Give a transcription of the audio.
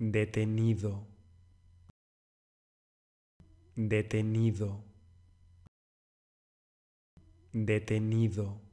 detenido, detenido, detenido.